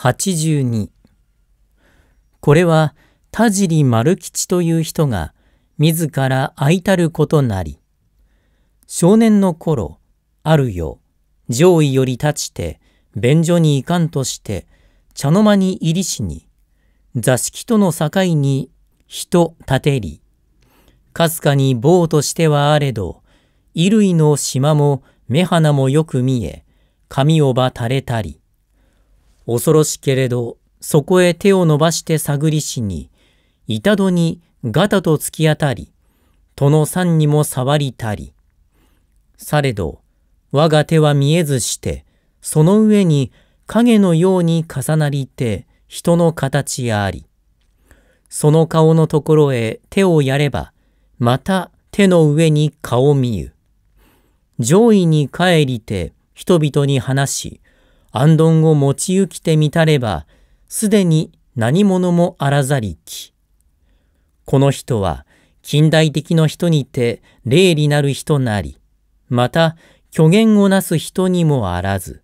82これは田尻丸吉という人が自ら愛たることなり少年の頃あるよ上位より立ちて便所に行かんとして茶の間に入りしに座敷との境に人立てりかすかに棒としてはあれど衣類の島も目鼻もよく見え髪をば垂れたり恐ろしけれど、そこへ手を伸ばして探りしに、板戸にガタと突き当たり、戸の山にも触りたり。されど、我が手は見えずして、その上に影のように重なりて、人の形あり。その顔のところへ手をやれば、また手の上に顔見ゆ。上位に帰りて人々に話し、安んを持ち行きてみたれば、すでに何者もあらざりき。この人は近代的の人にて霊になる人なり、また虚言をなす人にもあらず、